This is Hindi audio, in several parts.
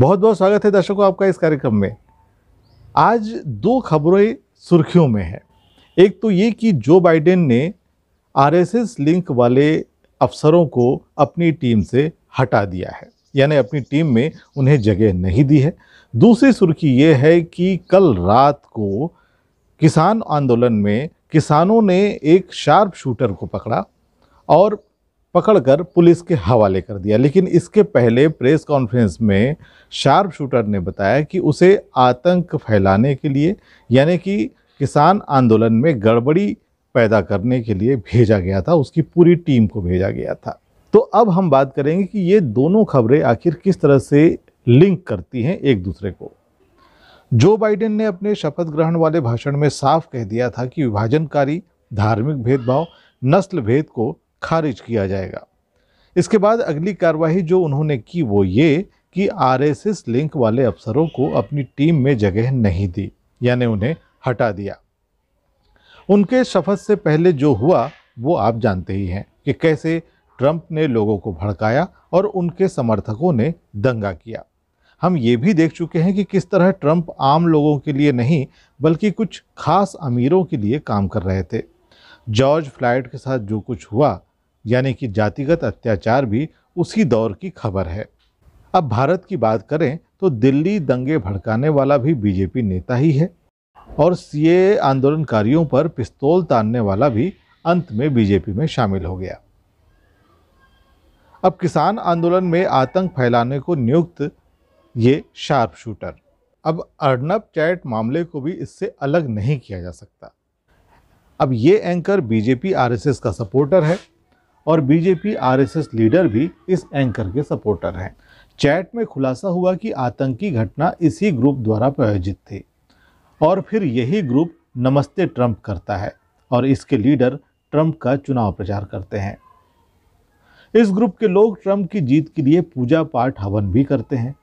बहुत बहुत स्वागत है दर्शकों आपका इस कार्यक्रम में आज दो खबरें सुर्खियों में हैं एक तो ये कि जो बाइडेन ने आरएसएस लिंक वाले अफसरों को अपनी टीम से हटा दिया है यानी अपनी टीम में उन्हें जगह नहीं दी है दूसरी सुर्खी ये है कि कल रात को किसान आंदोलन में किसानों ने एक शार्प शूटर को पकड़ा और पकड़कर पुलिस के हवाले कर दिया लेकिन इसके पहले प्रेस कॉन्फ्रेंस में शार्प शूटर ने बताया कि उसे आतंक फैलाने के लिए यानी कि किसान आंदोलन में गड़बड़ी पैदा करने के लिए भेजा गया था उसकी पूरी टीम को भेजा गया था तो अब हम बात करेंगे कि ये दोनों खबरें आखिर किस तरह से लिंक करती हैं एक दूसरे को जो बाइडेन ने अपने शपथ ग्रहण वाले भाषण में साफ कह दिया था कि विभाजनकारी धार्मिक भेदभाव नस्ल भेद को खारिज किया जाएगा इसके बाद अगली कार्रवाई जो उन्होंने की वो ये कि आरएसएस लिंक वाले अफसरों को अपनी टीम में जगह नहीं दी यानी उन्हें हटा दिया उनके शपथ से पहले जो हुआ वो आप जानते ही हैं कि कैसे ट्रंप ने लोगों को भड़काया और उनके समर्थकों ने दंगा किया हम ये भी देख चुके हैं कि किस तरह ट्रंप आम लोगों के लिए नहीं बल्कि कुछ खास अमीरों के लिए काम कर रहे थे जॉर्ज फ्लाइट के साथ जो कुछ हुआ यानी कि जातिगत अत्याचार भी उसी दौर की खबर है अब भारत की बात करें तो दिल्ली दंगे भड़काने वाला भी बीजेपी नेता ही है और सीए आंदोलनकारियों पर पिस्तौल तानने वाला भी अंत में बीजेपी में शामिल हो गया अब किसान आंदोलन में आतंक फैलाने को नियुक्त ये शार्प शूटर अब अर्नब चैट मामले को भी इससे अलग नहीं किया जा सकता अब ये एंकर बीजेपी आरएसएस का सपोर्टर है और बीजेपी आरएसएस लीडर भी इस एंकर के सपोर्टर हैं चैट में खुलासा हुआ कि आतंकी घटना इसी ग्रुप द्वारा प्रायोजित थी और फिर यही ग्रुप नमस्ते ट्रंप करता है और इसके लीडर ट्रंप का चुनाव प्रचार करते हैं इस ग्रुप के लोग ट्रंप की जीत के लिए पूजा पाठ हवन भी करते हैं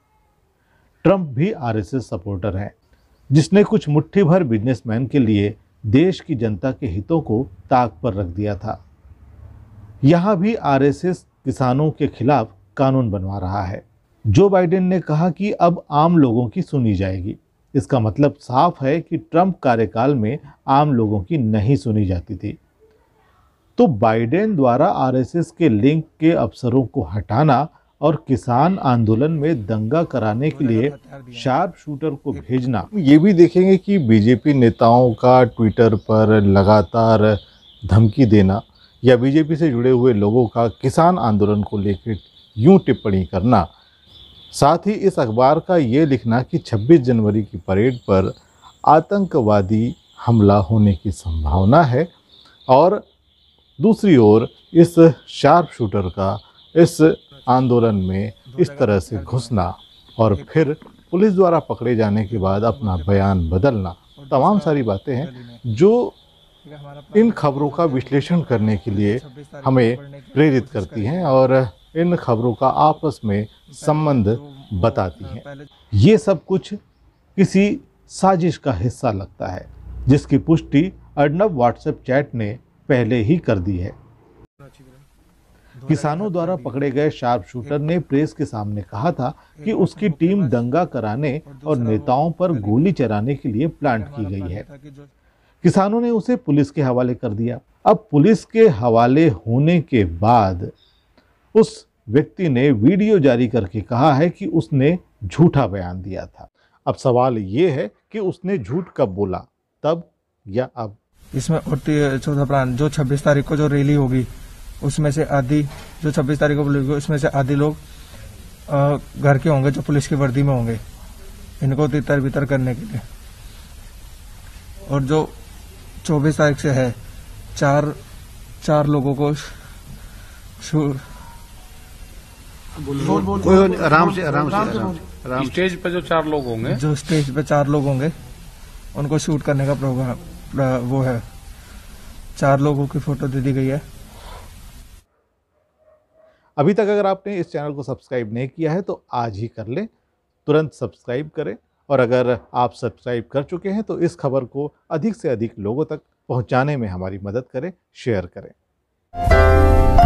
ट्रंप भी आरएसएस सपोर्टर हैं जिसने कुछ मुट्ठी भर बिजनेसमैन के लिए देश की जनता के हितों को ताक पर रख दिया था यहाँ भी आरएसएस किसानों के खिलाफ कानून बनवा रहा है जो बाइडेन ने कहा कि अब आम लोगों की सुनी जाएगी इसका मतलब साफ है कि ट्रंप कार्यकाल में आम लोगों की नहीं सुनी जाती थी तो बाइडेन द्वारा आरएसएस के लिंक के अफसरों को हटाना और किसान आंदोलन में दंगा कराने के लिए शार्प शूटर को भेजना ये भी देखेंगे कि बीजेपी नेताओं का ट्विटर पर लगातार धमकी देना या बीजेपी से जुड़े हुए लोगों का किसान आंदोलन को लेकर यूं टिप्पणी करना साथ ही इस अखबार का ये लिखना कि 26 जनवरी की परेड पर आतंकवादी हमला होने की संभावना है और दूसरी ओर इस शार्प शूटर का इस आंदोलन में इस तरह से घुसना और फिर पुलिस द्वारा पकड़े जाने के बाद अपना बयान बदलना तमाम सारी बातें हैं जो इन खबरों का विश्लेषण करने के लिए हमें प्रेरित करती हैं और इन खबरों का आपस में तो संबंध बताती हैं तो ये सब कुछ किसी साजिश का हिस्सा लगता है जिसकी पुष्टि अर्नब व्हाट्सएप चैट ने पहले ही कर दी है किसानों द्वारा पकड़े गए शार्प शूटर ने प्रेस के सामने कहा था कि उसकी टीम दंगा कराने और नेताओं पर गोली चलाने के लिए प्लांट की गई है किसानों ने उसे पुलिस के हवाले कर दिया अब पुलिस के हवाले होने के बाद उस व्यक्ति ने वीडियो जारी करके कहा है कि उसने झूठा बयान दिया था अब सवाल ये है कि उसने झूठ कब बोला तब या अब इसमें चौदह प्रांत जो 26 तारीख को जो रैली होगी उसमें से आधी जो 26 तारीख को होगी उसमें से आधी लोग घर के होंगे जो पुलिस की वर्दी में होंगे इनको तितर बितर करने के लिए और जो चौबीस तारीख से है चार चार लोगों को से से स्टेज पे जो चार लोग होंगे जो स्टेज पे चार लोग होंगे उनको शूट करने का प्रोग्राम वो है चार लोगों की फोटो दे दी गई है अभी तक अगर आपने इस चैनल को सब्सक्राइब नहीं किया है तो आज ही कर लें तुरंत सब्सक्राइब करें और अगर आप सब्सक्राइब कर चुके हैं तो इस खबर को अधिक से अधिक लोगों तक पहुंचाने में हमारी मदद करें शेयर करें